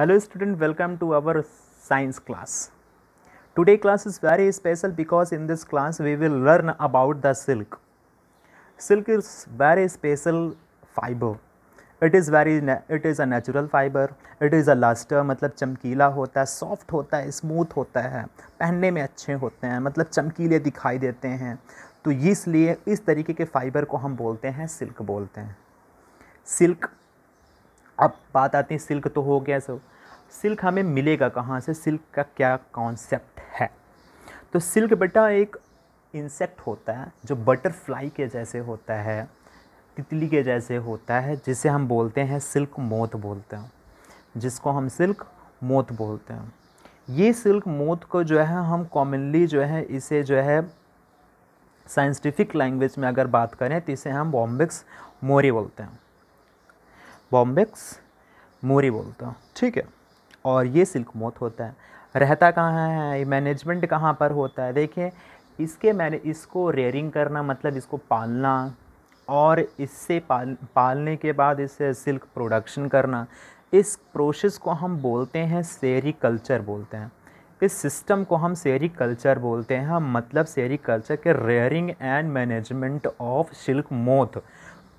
hello student welcome to our science class today class is very special because in this class we will learn about the silk silk is very special fibre it is very it is a natural fibre it is a lustre मतलब चमकीला होता है soft होता है smooth होता है पहनने में अच्छे होते हैं मतलब चमकीले दिखाई देते हैं तो इसलिए इस तरीके के फाइबर को हम बोलते हैं सिल्क बोलते हैं सिल्क अब बात आती है सिल्क तो हो गया सब सिल्क हमें मिलेगा कहाँ से सिल्क का क्या कॉन्सेप्ट है तो सिल्क बेटा एक इंसेक्ट होता है जो बटरफ्लाई के जैसे होता है तितली के जैसे होता है जिसे हम बोलते हैं सिल्क मोथ बोलते हैं जिसको हम सिल्क मोथ बोलते हैं ये सिल्क मोथ को जो है हम कॉमनली जो है इसे जो है साइंटिफिक लैंग्वेज में अगर बात करें तो इसे हम बॉम्बिक्स मोरी बोलते हैं बॉम्बेक्स मोरी बोलते हैं ठीक है और ये सिल्क मोथ होता है रहता कहाँ है मैनेजमेंट कहाँ पर होता है देखिए इसके मैंने इसको रेयरिंग करना मतलब इसको पालना और इससे पाल पालने के बाद इससे सिल्क प्रोडक्शन करना इस प्रोसेस को हम बोलते हैं कल्चर बोलते हैं इस सिस्टम को हम कल्चर बोलते हैं हम मतलब कल्चर के rearing and management of silk moth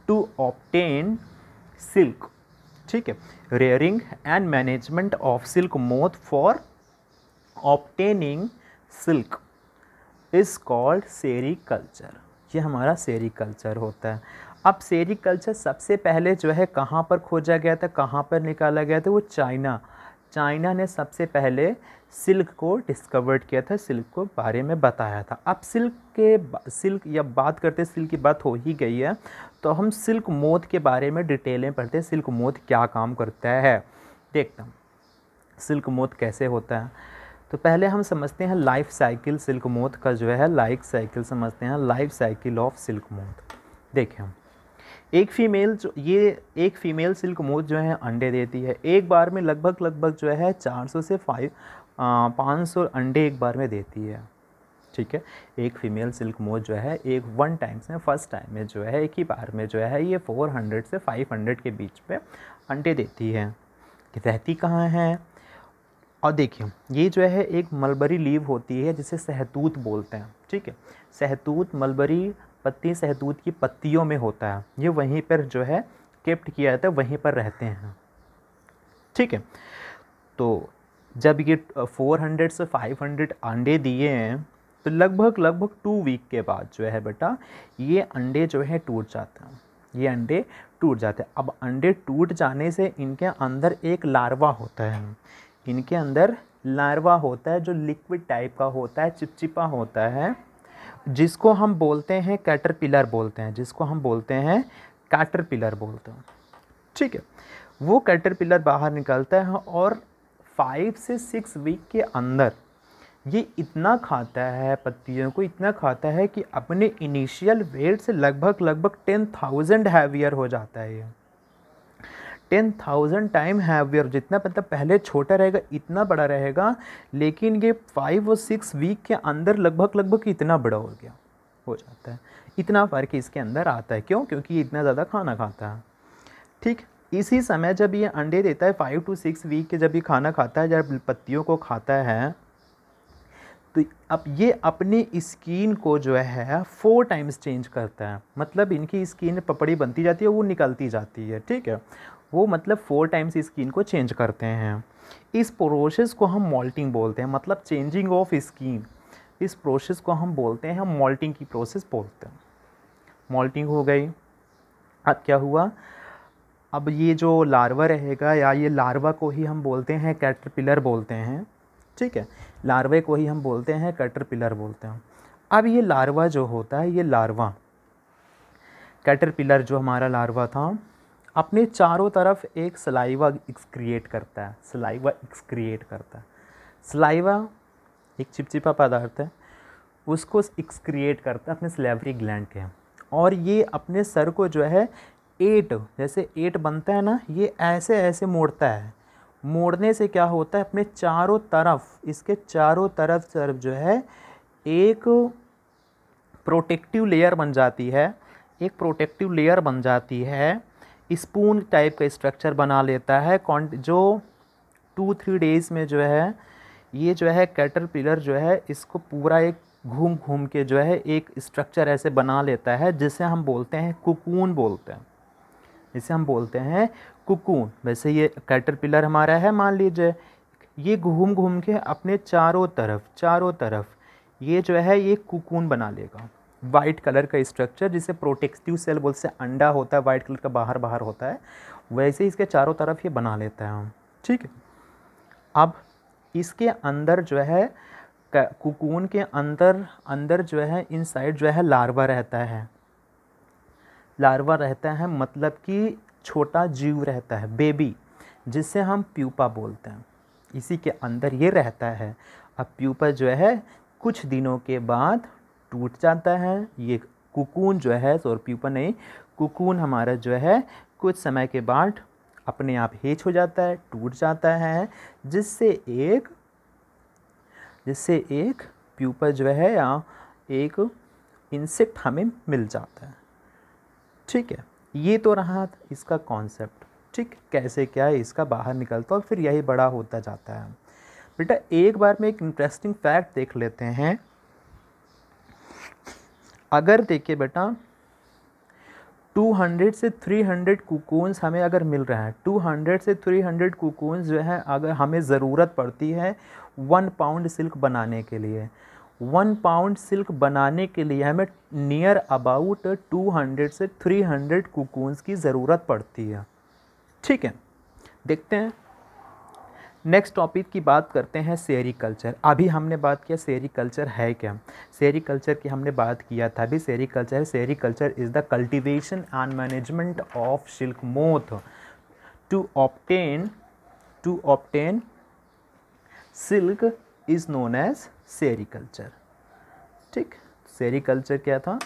to obtain silk ठीक है rearing and management of silk moth for obtaining silk is called sericulture culture ये हमारा सेरिकल्चर कल्चर होता है अब सेरिकल्चर कल्चर सबसे पहले जो है कहाँ पर खोजा गया था कहाँ पर निकाला गया था वो चाइना चाइना ने सबसे पहले सिल्क को डिस्कवर्ड किया था सिल्क को बारे में बताया था अब सिल्क के सिल्क या बात करते सिल्क की बात हो ही गई है तो हम सिल्क मोद के बारे में डिटेलें पढ़ते हैं सिल्क मोद क्या काम करता है देखते सिल्क मोद कैसे होता है तो पहले हम समझते हैं लाइफ साइकिल सिल्क मोद का जो है लाइफ साइकिल समझते हैं life cycle of silk moth देखें हम एक फीमेल जो ये एक फीमेल सिल्क मोज जो है अंडे देती है एक बार में लगभग लगभग जो है 400 से फाइव पाँच सौ अंडे एक बार में देती है ठीक है एक फीमेल सिल्क मोज जो है एक वन टाइम में फर्स्ट टाइम में जो है एक ही बार में जो है ये 400 से 500 के बीच में अंडे देती है रहती कहाँ है और देखिए ये जो है एक मलबरी लीव होती है जिसे सहतूत बोलते हैं ठीक है सहतूत मलबरी पत्ती सहतूत की पत्तियों में होता है ये वहीं पर जो है केप्ट किया जाता है वहीं पर रहते हैं ठीक है तो जब ये 400 से 500 अंडे दिए हैं तो लगभग लगभग टू वीक के बाद जो है बेटा ये अंडे जो है टूट जाते हैं ये अंडे टूट जाते हैं अब अंडे टूट जाने से इनके अंदर एक लार्वा होता है इनके अंदर लार्वा होता है जो लिक्विड टाइप का होता है चिपचिपा होता है जिसको हम बोलते हैं कैटरपिलर बोलते हैं जिसको हम बोलते हैं कैटरपिलर बोलते हैं ठीक है वो कैटरपिलर बाहर निकलता है और फाइव से सिक्स वीक के अंदर ये इतना खाता है पत्तियों को इतना खाता है कि अपने इनिशियल वेट से लगभग लगभग टेन थाउजेंड हैवियर हो जाता है ये टेन थाउजेंड टाइम हैवियर जितना मतलब पहले छोटा रहेगा इतना बड़ा रहेगा लेकिन ये फाइव और सिक्स वीक के अंदर लगभग लगभग इतना बड़ा हो गया हो जाता है इतना फ़र्क इसके अंदर आता है क्यों क्योंकि ये इतना ज़्यादा खाना खाता है ठीक इसी समय जब ये अंडे देता है फाइव टू सिक्स वीक के जब ये खाना खाता है जब पत्तियों को खाता है तो अब ये अपनी स्किन को जो है फोर टाइम्स चेंज करता है मतलब इनकी स्किन पपड़ी बनती जाती है वो निकलती जाती है ठीक है वो मतलब फोर टाइम्स स्किन को चेंज करते हैं इस प्रोसेस को हम मॉल्टिंग बोलते हैं मतलब चेंजिंग ऑफ स्किन इस प्रोसेस को हम बोलते हैं हम मॉल्टिंग की प्रोसेस बोलते हैं मॉल्टिंग हो गई अब क्या हुआ अब ये जो लार्वा रहेगा या ये लार्वा को ही हम बोलते हैं कैटरपिलर बोलते हैं ठीक है लार्वे को ही हम बोलते हैं कैटरपिलर बोलते हैं अब ये लार्वा जो होता है ये लार्वा कैटरपिलर जो हमारा लार्वा था अपने चारों तरफ एक सलाइवा एक्सक्रिएट करता है सलाइवा एक्सक्रिएट करता है सलाइवा एक चिपचिपा पदार्थ है उसको एक्सक्रिएट करता है अपने सलेवरी ग्लैंड के और ये अपने सर को जो है एट जैसे एट बनता है ना ये ऐसे ऐसे मोड़ता है मोड़ने से क्या होता है अपने चारों तरफ इसके चारों तरफ तरफ जो है एक प्रोटेक्टिव लेयर बन जाती है एक प्रोटेक्टिव लेयर बन जाती है स्पून टाइप का स्ट्रक्चर बना लेता है जो टू थ्री डेज़ में जो है ये जो है कैटरपिलर जो है इसको पूरा एक घूम घूम के जो है एक स्ट्रक्चर ऐसे बना लेता है जिसे हम बोलते हैं कुकून बोलते हैं जिसे हम बोलते हैं कुकून वैसे ये कैटरपिलर हमारा है मान लीजिए ये घूम घूम के अपने चारों तरफ चारों तरफ ये जो है ये कुकून बना लेगा वाइट कलर का स्ट्रक्चर जिसे प्रोटेक्टिव सेल बोलते से अंडा होता है वाइट कलर का बाहर बाहर होता है वैसे इसके चारों तरफ ये बना लेते हैं हम ठीक है अब इसके अंदर जो है कुकून के अंदर अंदर जो है इनसाइड जो है लार्वा रहता है लार्वा रहता है मतलब कि छोटा जीव रहता है बेबी जिसे हम प्यूपा बोलते हैं इसी के अंदर ये रहता है अब प्यूपा जो है कुछ दिनों के बाद टूट जाता है ये कुकून जो है सौर प्यूपा नहीं कुकून हमारा जो है कुछ समय के बाद अपने आप हेच हो जाता है टूट जाता है जिससे एक जिससे एक प्यूपा जो है या एक इंसेक्ट हमें मिल जाता है ठीक है ये तो रहा इसका कॉन्सेप्ट ठीक कैसे क्या है इसका बाहर निकलता और फिर यही बड़ा होता जाता है बेटा एक बार में एक इंटरेस्टिंग फैक्ट देख लेते हैं अगर देखिए बेटा 200 से 300 कुकून्स हमें अगर मिल रहे हैं 200 से 300 कुकून्स जो है अगर हमें ज़रूरत पड़ती है वन पाउंड सिल्क बनाने के लिए वन पाउंड सिल्क बनाने के लिए हमें नियर अबाउट 200 से 300 कुकून्स की ज़रूरत पड़ती है ठीक है देखते हैं नेक्स्ट टॉपिक की बात करते हैं सेरी कल्चर अभी हमने बात किया सेरी कल्चर है क्या सेरी कल्चर की हमने बात किया था अभी sericulture sericulture is the cultivation and management of silk moth to obtain to obtain silk is known as sericulture ठीक सेरी कल्चर क्या था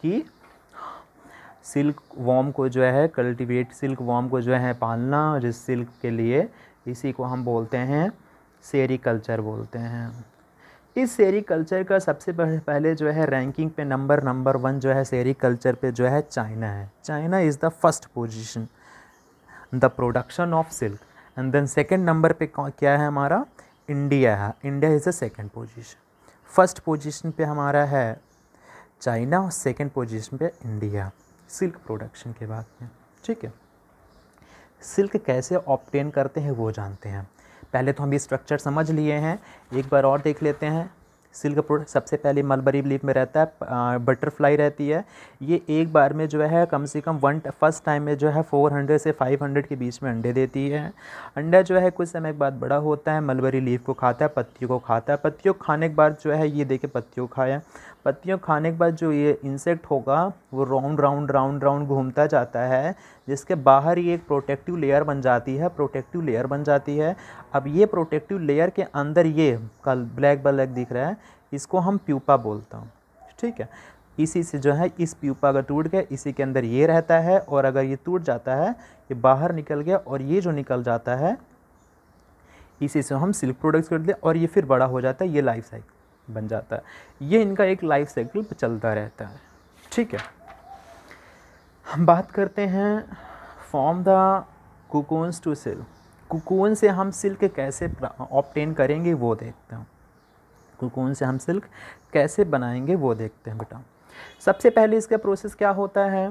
कि सिल्क वॉम को जो है कल्टीवेट सिल्क वॉम को जो है पालना जिस सिल्क के लिए इसी को हम बोलते हैं सेरिकल्चर बोलते हैं इस सेरिकल्चर का सबसे पहले जो है रैंकिंग पे नंबर नंबर वन जो है सेरिकल्चर पे जो है चाइना है China is the first position the production of silk and then second number पे क्या है हमारा इंडिया है India is the second position first position पे हमारा है चाइना और सेकंड पोजीशन पे इंडिया सिल्क प्रोडक्शन के बाद में ठीक है सिल्क कैसे ऑप्टेन करते हैं वो जानते हैं पहले तो हम ये स्ट्रक्चर समझ लिए हैं एक बार और देख लेते हैं सिल्क प्रोडक्ट सबसे पहले मलबरी लीफ में रहता है बटरफ्लाई रहती है ये एक बार में जो है कम से कम वन फर्स्ट टाइम में जो है 400 से 500 के बीच में अंडे देती है अंडा जो है कुछ समय के बाद बड़ा होता है मलबरी लीफ को खाता है पत्तियों को खाता है पत्तियों खाने के बाद जो है ये देखे पत्तियों को खाया पत्तियों खाने के बाद जो ये इंसेक्ट होगा वो राउंड राउंड राउंड राउंड घूमता जाता है जिसके बाहर ये एक प्रोटेक्टिव लेयर बन जाती है प्रोटेक्टिव लेयर बन जाती है अब ये प्रोटेक्टिव लेयर के अंदर ये कल ब्लैक ब्लैक दिख रहा है इसको हम प्यूपा बोलता हूँ ठीक है इसी से जो है इस प्यूपा अगर टूट गया इसी के अंदर ये रहता है और अगर ये टूट जाता है ये बाहर निकल गया और ये जो निकल जाता है इसी से हम सिल्क प्रोडक्ट्स कर लेते और ये फिर बड़ा हो जाता है ये लाइफ साइकिल बन जाता है ये इनका एक लाइफ साइकिल चलता रहता है ठीक है हम बात करते हैं from the cocoons to silk cocoon से हम सिल्क कैसे ऑप्टेन करेंगे वो देखते हैं कुकोन से हम सिल्क कैसे बनाएंगे वो देखते हैं बेटा सबसे पहले इसका प्रोसेस क्या होता है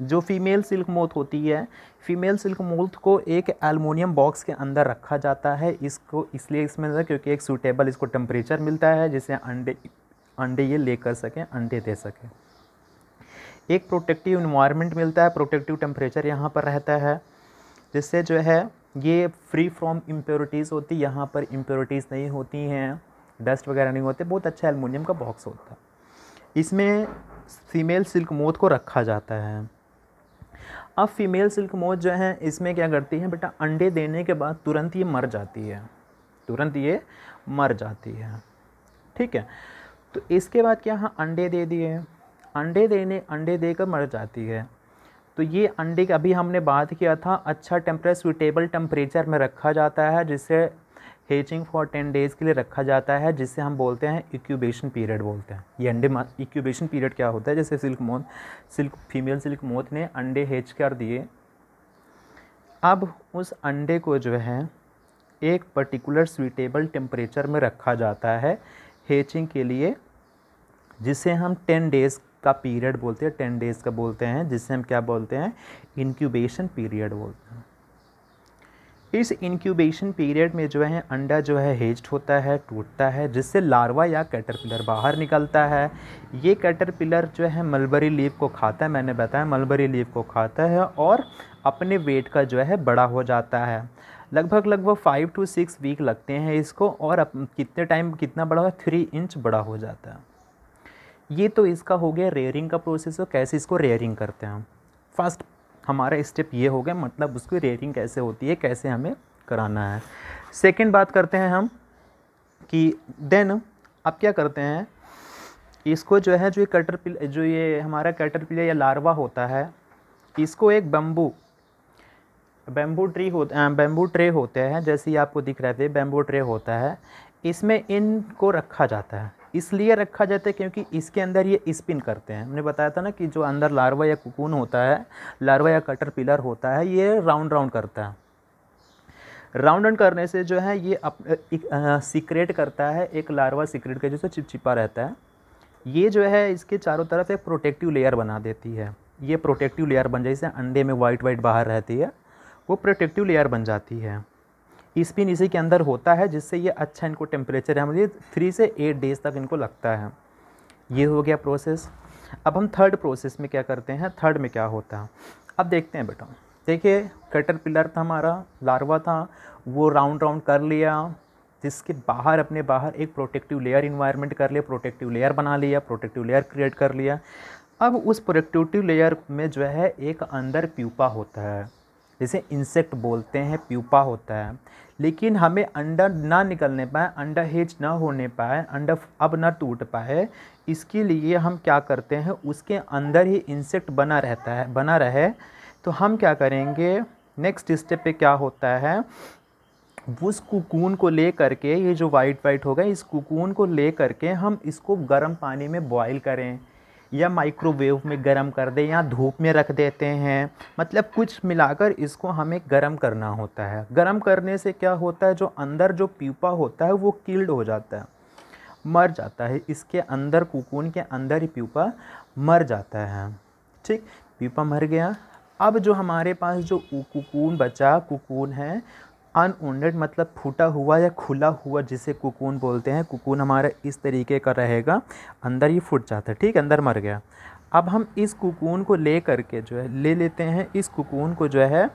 जो फीमेल सिल्क मोथ होती है फीमेल सिल्क मोथ को एक एलमोनियम बॉक्स के अंदर रखा जाता है इसको इसलिए इसमें क्योंकि एक सूटेबल इसको टेम्परेचर मिलता है जिसे अंडे अंडे ये ले कर सकें अंडे दे सकें एक प्रोटेक्टिव इन्वायरमेंट मिलता है प्रोटेक्टिव टेम्परेचर यहाँ पर रहता है जिससे जो है ये फ्री फ्रॉम इम्प्योरिटीज़ होती यहाँ पर इम्प्योरिटीज़ नहीं होती हैं डस्ट वगैरह नहीं होते बहुत अच्छा एलमोनियम का बॉक्स होता है इसमें फीमेल सिल्क मोथ को रखा जाता है अब फीमेल सिल्क मोज जो है इसमें क्या करती है बेटा अंडे देने के बाद तुरंत ये मर जाती है तुरंत ये मर जाती है ठीक है तो इसके बाद क्या हाँ अंडे दे दिए अंडे देने अंडे देकर मर जाती है तो ये अंडे की अभी हमने बात किया था अच्छा टेम्परेचर सुटेबल टेम्परेचर में रखा जाता है जिससे हेचिंग फॉर टेन डेज़ के लिए रखा जाता है जिसे हम बोलते हैं इक्यूबेशन पीरियड बोलते हैं ये अंडे इक्यूबेशन पीरियड क्या होता है जैसे silk moth silk female silk moth ने अंडे हेच कर दिए अब उस अंडे को जो है एक पर्टिकुलर स्वीटेबल टेम्परेचर में रखा जाता है हेचिंग के लिए जिसे हम टेन डेज़ का पीरियड बोलते हैं टेन डेज़ का बोलते हैं जिसे हम क्या बोलते हैं इनक्यूबेशन पीरियड बोलते हैं इस इंक्यूबेशन पीरियड में जो है अंडा जो है हेज्ड होता है टूटता है जिससे लार्वा या कैटरपिलर बाहर निकलता है ये कैटरपिलर जो है मलबरी लीव को खाता है मैंने बताया मलबरी लीव को खाता है और अपने वेट का जो है बड़ा हो जाता है लगभग लगभग फाइव टू सिक्स वीक लगते हैं इसको और कितने टाइम कितना बड़ा होगा थ्री इंच बड़ा हो जाता है ये तो इसका हो गया रेयरिंग का प्रोसेस तो और कैसे इसको रेयरिंग करते हैं फर्स्ट हमारा स्टेप ये हो गया मतलब उसकी रेटिंग कैसे होती है कैसे हमें कराना है सेकेंड बात करते हैं हम कि देन आप क्या करते हैं इसको जो है जो ये कटर जो ये हमारा कैटर या लार्वा होता है इसको एक बम्बू बेम्बू ट्री हो बैम्बू ट्रे होते हैं जैसे ही आपको दिख रहा है बैम्बू ट्रे होता है इसमें इनको रखा जाता है इसलिए रखा जाता है क्योंकि इसके अंदर ये स्पिन करते हैं हमने बताया था ना कि जो अंदर लार्वा या कुकून होता है लार्वा या कटर पिलर होता है ये राउंड राउंड करता है राउंड राउंड करने से जो है ये अप, एक, आ, सीक्रेट करता है एक लार्वा सीक्रेट का जैसे चिपचिपा रहता है ये जो है इसके चारों तरफ एक प्रोटेक्टिव लेयर बना देती है ये प्रोटेक्टिव लेयर बन जाए जैसे अंडे में वाइट वाइट बाहर रहती है वो प्रोटेक्टिव लेयर बन जाती है स्पिन इसी के अंदर होता है जिससे ये अच्छा इनको टेम्परेचर है हमारे मतलब थ्री से एट डेज़ तक इनको लगता है ये हो गया प्रोसेस अब हम थर्ड प्रोसेस में क्या करते हैं थर्ड में क्या होता है अब देखते हैं बेटा देखिए कटर पिलर था हमारा लार्वा था वो राउंड राउंड कर लिया जिसके बाहर अपने बाहर एक प्रोटेक्टिव लेयर इन्वायरमेंट कर लिया प्रोटेक्टिव लेयर बना लिया प्रोटेक्टिव लेयर क्रिएट कर लिया अब उस प्रोटेक्टिव लेयर में जो है एक अंदर प्यूपा होता है जिसे इंसेक्ट बोलते हैं प्यूपा होता है लेकिन हमें अंडर ना निकलने पाए अंडर हेज ना होने पाए अंडर अब ना टूट पाए इसके लिए हम क्या करते हैं उसके अंदर ही इंसेक्ट बना रहता है बना रहे तो हम क्या करेंगे नेक्स्ट स्टेप पे क्या होता है उस कुकून को ले करके ये जो वाइट वाइट होगा इस कुकून को ले करके हम इसको गर्म पानी में बॉईल करें या माइक्रोवेव में गर्म कर दें या धूप में रख देते हैं मतलब कुछ मिलाकर इसको हमें गर्म करना होता है गर्म करने से क्या होता है जो अंदर जो पीपा होता है वो किल्ड हो जाता है मर जाता है इसके अंदर कुकून के अंदर ही प्यूपा मर जाता है ठीक प्यूपा मर गया अब जो हमारे पास जो कुकून बचा कुकून है अनवेड मतलब फूटा हुआ या खुला हुआ जिसे कुकून बोलते हैं कुकून हमारा इस तरीके का रहेगा अंदर ही फूट जाता है ठीक है अंदर मर गया अब हम इस कुकून को ले करके जो है ले लेते हैं इस कुकून को जो है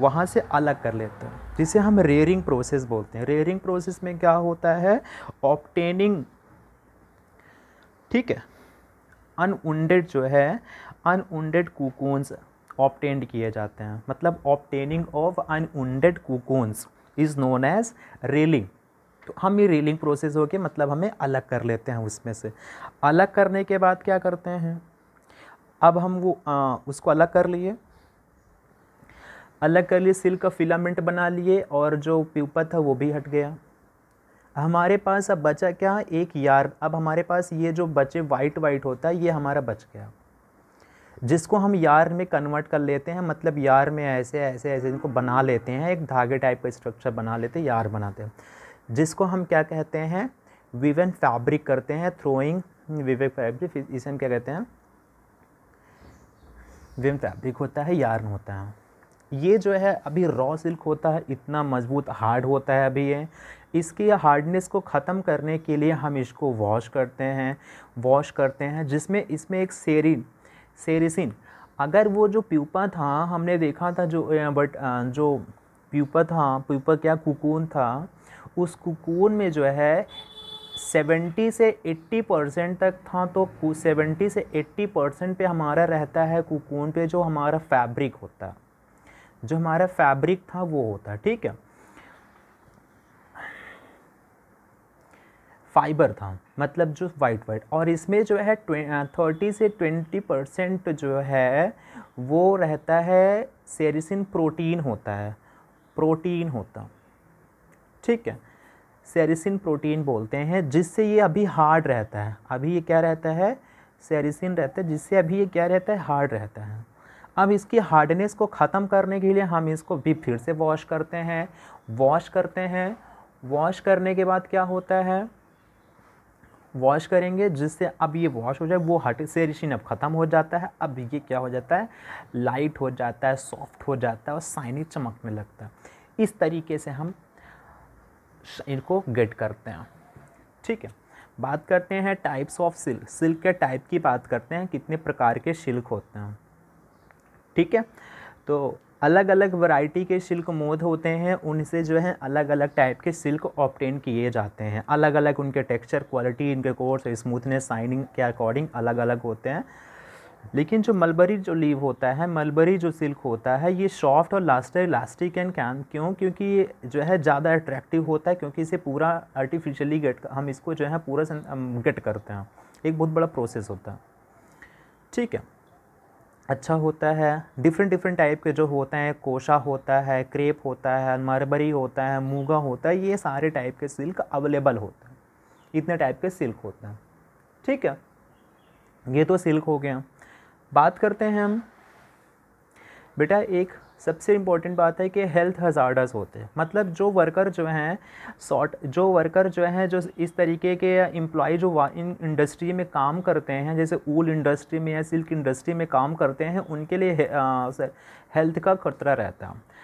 वहाँ से अलग कर लेते हैं जिसे हम रेयरिंग प्रोसेस बोलते हैं रेयरिंग प्रोसेस में क्या होता है ऑप्टेनिंग ठीक है अनउंडेड जो है अनउंडेड कुकूनस ऑप्टेंड किए जाते हैं मतलब obtaining of unwounded cocoons is known as reeling तो हम ये रेलिंग प्रोसेस हो के मतलब हमें अलग कर लेते हैं उसमें से अलग करने के बाद क्या करते हैं अब हम वो आ, उसको अलग कर लिए अलग कर लिए सिल्क का फिलामेंट बना लिए और जो प्यूपा था वो भी हट गया हमारे पास अब बचा क्या एक यार अब हमारे पास ये जो बचे वाइट वाइट होता है ये हमारा बच गया जिसको हम यार में कन्वर्ट कर लेते हैं मतलब यार में ऐसे ऐसे ऐसे इनको बना लेते हैं एक धागे टाइप का स्ट्रक्चर बना लेते हैं यार बनाते हैं जिसको हम क्या कहते हैं विवेन फैब्रिक करते हैं थ्रोइंग विवेक फैब्रिक इसे हम क्या कहते हैं विम फैब्रिक होता है यार्न होता है ये जो है अभी रॉ सिल्क होता है इतना मजबूत हार्ड होता है अभी ये इसकी हार्डनेस को ख़त्म करने के लिए हम इसको वॉश करते हैं वॉश करते हैं जिसमें इसमें एक सेरिन सेरिसिन अगर वो जो प्यूपा था हमने देखा था जो बट जो प्यूपा था प्यूपा क्या कुकून था उस कुकून में जो है 70 से 80 परसेंट तक था तो 70 से 80 परसेंट पे हमारा रहता है कुकून पे जो हमारा फैब्रिक होता जो हमारा फैब्रिक था वो होता ठीक है फाइबर था मतलब जो वाइट वाइट और इसमें जो है थर्टी से ट्वेंटी परसेंट जो है वो रहता है सेरिसिन प्रोटीन होता है प्रोटीन होता ठीक है सेरिसिन प्रोटीन बोलते हैं जिससे ये अभी हार्ड रहता है अभी ये क्या रहता है सेरिसिन रहता है जिससे अभी ये क्या रहता है हार्ड रहता है अब इसकी हार्डनेस को ख़त्म करने के लिए हम इसको भी फिर से वॉश करते हैं वॉश करते हैं वॉश करने के बाद क्या होता है वॉश करेंगे जिससे अब ये वॉश हो जाए वो हट से रिशिन अब ख़त्म हो जाता है अब ये क्या हो जाता है लाइट हो जाता है सॉफ्ट हो जाता है और साइनी चमकने लगता है इस तरीके से हम इनको गेट करते हैं ठीक है बात करते हैं टाइप्स ऑफ सिल्क सिल्क के टाइप की बात करते हैं कितने प्रकार के सिल्क होते हैं ठीक है तो अलग अलग वैरायटी के सिल्क मोद होते हैं उनसे जो है अलग अलग टाइप के सिल्क ऑप्टेन किए जाते हैं अलग अलग उनके टेक्सचर क्वालिटी इनके कोर्स स्मूथनेस साइनिंग के अकॉर्डिंग अलग अलग होते हैं लेकिन जो मलबरी जो लीव होता है मलबरी जो सिल्क होता है ये सॉफ्ट और लास्ट इलास्टिक एंड कैन क्यों क्योंकि ये जो है ज़्यादा अट्रैक्टिव होता है क्योंकि इसे पूरा आर्टिफिशियली गेट हम इसको जो है पूरा गेट करते हैं एक बहुत बड़ा प्रोसेस होता है ठीक है अच्छा होता है डिफरेंट डिफरेंट टाइप के जो होते हैं कोशा होता है क्रेप होता है मरबरी होता है मूगा होता है ये सारे टाइप के सिल्क अवेलेबल होते हैं इतने टाइप के सिल्क होते हैं ठीक है ये तो सिल्क हो गया बात करते हैं हम बेटा एक सबसे इम्पॉर्टेंट बात है कि हेल्थ हज़ार्डस होते हैं मतलब जो वर्कर जो हैं सॉट जो वर्कर जो हैं जो इस तरीके के एम्प्लॉय जो इन इंडस्ट्री में काम करते हैं जैसे ऊल इंडस्ट्री में या सिल्क इंडस्ट्री में काम करते हैं उनके लिए सर, हेल्थ का खतरा रहता है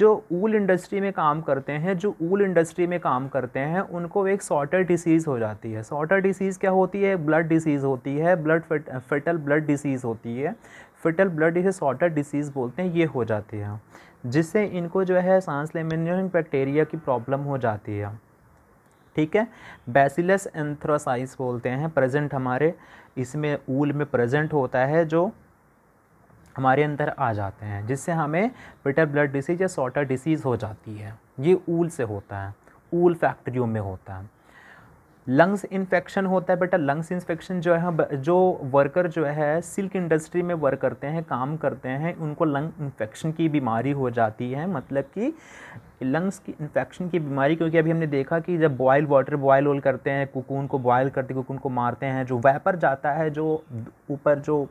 जो ऊल इंडस्ट्री में काम करते हैं जो ऊल इंडस्ट्री में काम करते हैं उनको एक सॉटर डिसीज़ हो जाती है सॉटर डिसीज़ क्या होती है ब्लड डिसीज़ होती है ब्लड फेटल ब्लड डिसीज़ होती है फिटल ब्लड इसे सॉटर डिसीज़ बोलते हैं ये हो जाती है जिससे इनको जो है सांस लेमिनेशन बैक्टीरिया की प्रॉब्लम हो जाती है ठीक है बेसिलस एंथ्रोसाइस बोलते हैं प्रेजेंट हमारे इसमें ऊल में प्रेजेंट होता है जो हमारे अंदर आ जाते हैं जिससे हमें पिटर ब्लड डिसीज़ या सॉटर डिसीज़ हो जाती है ये ऊल से होता है ऊल फैक्ट्रियों में होता है लंग्स इन्फेक्शन होता है बेटा लंग्स इन्फेक्शन जो है जो वर्कर जो है सिल्क इंडस्ट्री में वर्क करते हैं काम करते हैं उनको लंग इन्फेक्शन की बीमारी हो जाती है मतलब कि लंग्स की इन्फेक्शन की बीमारी क्योंकि अभी हमने देखा कि जब बॉयल वाटर बॉयल वॉल करते हैं कुकून को बॉयल करते कुकून को मारते हैं जो वेपर जाता है जो ऊपर जो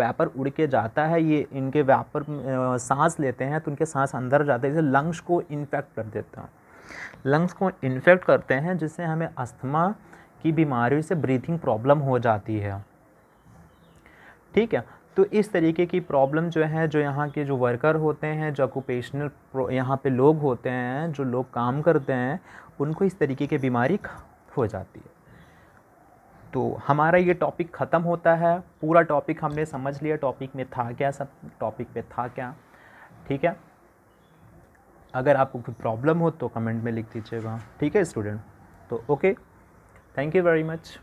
वेपर उड़ के जाता है ये इनके वेपर सांस लेते हैं तो उनके सांस अंदर जाते हैं जैसे लंग्स को इन्फेक्ट कर देता है लंग्स को इन्फेक्ट करते हैं जिससे हमें अस्थमा की बीमारी से ब्रीथिंग प्रॉब्लम हो जाती है ठीक है तो इस तरीके की प्रॉब्लम जो है जो यहाँ के जो वर्कर होते हैं जो ऑक्यूपेशनल यहाँ पे लोग होते हैं जो लोग काम करते हैं उनको इस तरीके की बीमारी हो जाती है तो हमारा ये टॉपिक ख़त्म होता है पूरा टॉपिक हमने समझ लिया टॉपिक में था क्या सब टॉपिक पे था क्या ठीक है अगर आपको कोई प्रॉब्लम हो तो कमेंट में लिख दीजिएगा ठीक है स्टूडेंट तो okay thank you very much